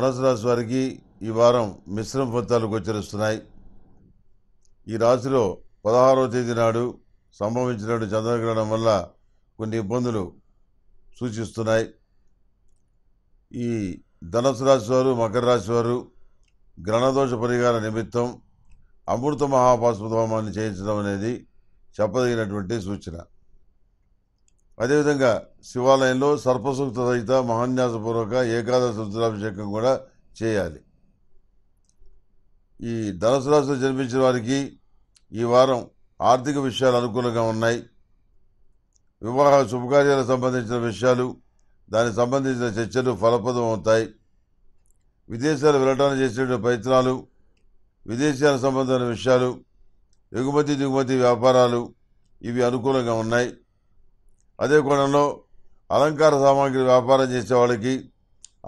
ధనుసు రాశి వారికి ఈ వారం మిశ్రమ ఫలితాలు గోచరిస్తున్నాయి ఈ రాశిలో పదహారవ తేదీ నాడు సంభవించినట్టు చంద్రగ్రహణం వల్ల కొన్ని ఇబ్బందులు సూచిస్తున్నాయి ఈ ధనసు రాశి వారు మకర రాశి వారు గ్రహణదోష పరిహార నిమిత్తం అమృత మహాపాశ్వతోమాన్ని చేయించడం అనేది చెప్పదగినటువంటి సూచన అదేవిధంగా శివాలయంలో సర్పసూక్త రహిత మహాన్యాసపూర్వక ఏకాదశి రుద్రాభిషేకం కూడా చేయాలి ఈ ధనుసు రాశిలో జన్మించిన వారికి ఈ వారం ఆర్థిక విషయాలు అనుకూలంగా ఉన్నాయి వివాహ శుభకార్యాలకు సంబంధించిన విషయాలు దానికి సంబంధించిన చర్చలు ఫలప్రదం అవుతాయి విదేశాలు వెళ్ళటానికి చేసే ప్రయత్నాలు విదేశాలకు సంబంధించిన విషయాలు ఎగుమతి దిగుమతి వ్యాపారాలు ఇవి అనుకూలంగా ఉన్నాయి అదే కోణంలో అలంకార సామాగ్రి వ్యాపారం చేసేవాళ్ళకి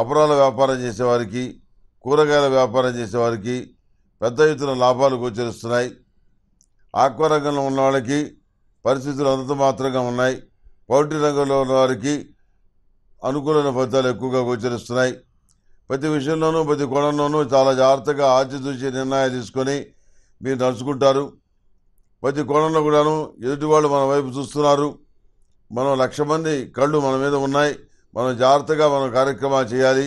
అపరాల వ్యాపారం చేసేవారికి కూరగాయల వ్యాపారం చేసేవారికి పెద్ద ఎత్తున లాభాలు గోచరిస్తున్నాయి ఆక్వా రంగంలో ఉన్న వాళ్ళకి పరిస్థితులు అంత మాత్రంగా ఉన్నాయి పౌల్ట్రీ రంగంలో ఉన్న వారికి అనుకూలమైన ఫలితాలు ఎక్కువగా గోచరిస్తున్నాయి ప్రతి విషయంలోనూ ప్రతి కోణంలోనూ చాలా జాగ్రత్తగా చూసి నిర్ణయాలు తీసుకొని మీరు నడుచుకుంటారు ప్రతి కోణంలో కూడాను ఎదుటి వాళ్ళు మన వైపు చూస్తున్నారు మనం లక్ష మంది కళ్ళు మన మీద ఉన్నాయి మనం జాగ్రత్తగా మనం కార్యక్రమాలు చేయాలి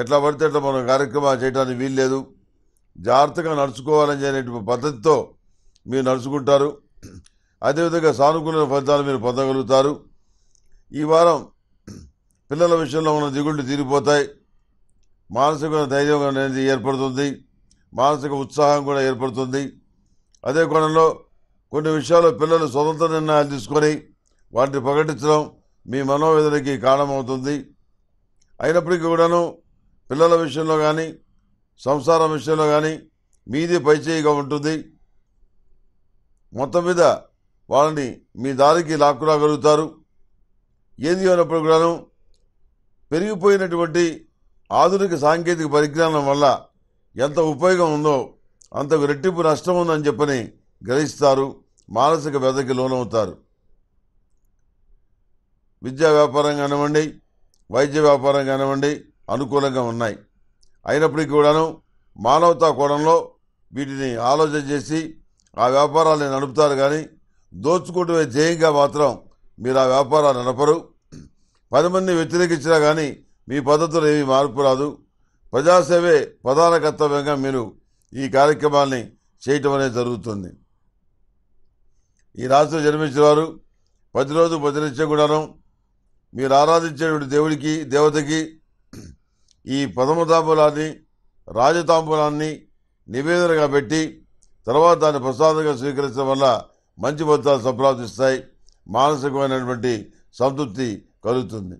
ఎట్లా పడితే ఎట్లా మనం కార్యక్రమాలు చేయడానికి వీల్లేదు జాగ్రత్తగా నడుచుకోవాలని అనే పద్ధతితో మీరు నడుచుకుంటారు అదేవిధంగా సానుకూల ఫలితాలు మీరు పొందగలుగుతారు ఈ వారం పిల్లల విషయంలో ఉన్న దిగుళ్ళు తీరిపోతాయి మానసిక ధైర్యం అనేది ఏర్పడుతుంది మానసిక ఉత్సాహం కూడా ఏర్పడుతుంది అదే కోణంలో కొన్ని విషయాల్లో పిల్లలు స్వతంత్ర నిర్ణయాలు తీసుకొని వాటిని ప్రకటించడం మీ మనోవేదనకి కారణమవుతుంది అయినప్పటికీ కూడాను పిల్లల విషయంలో కానీ సంసారం విషయంలో కానీ మీది పైచేయిగా ఉంటుంది మొత్తం మీద వాళ్ళని మీ దారికి లాక్కురాగలుగుతారు ఏది అయినప్పుడు కూడాను పెరిగిపోయినటువంటి ఆధునిక సాంకేతిక పరిజ్ఞానం వల్ల ఎంత ఉపయోగం ఉందో అంతకు రెట్టింపు నష్టం ఉందని చెప్పని గ్రహిస్తారు మానసిక వ్యధకి లోనవుతారు విద్యా వ్యాపారం కానివ్వండి వైద్య వ్యాపారం కానివ్వండి అనుకూలంగా ఉన్నాయి అయినప్పటికీ కూడాను మానవతా కోణంలో వీటిని ఆలోచన చేసి ఆ వ్యాపారాన్ని నడుపుతారు కానీ దోచుకుంటే ధ్యేయంగా మాత్రం మీరు ఆ వ్యాపారాన్ని నడపరు పది మంది వ్యతిరేకించినా కానీ మీ పద్ధతులు ఏమీ మార్పు రాదు ప్రజాసేవే ప్రధాన కర్తవ్యంగా మీరు ఈ కార్యక్రమాన్ని చేయటం అనేది జరుగుతుంది ఈ రాష్ట్రం జన్మించిన వారు ప్రతిరోజు ప్రతినిత్యం కూడాను మీరు ఆరాధించేటువంటి దేవుడికి దేవతకి ఈ ప్రథమ తాంబూలాన్ని రాజతాంబూలాన్ని నివేదనగా పెట్టి తర్వాత దాన్ని ప్రసాదంగా స్వీకరించడం వల్ల మంచి బద్దాలు సంప్రాప్తిస్తాయి మానసికమైనటువంటి సంతృప్తి కలుగుతుంది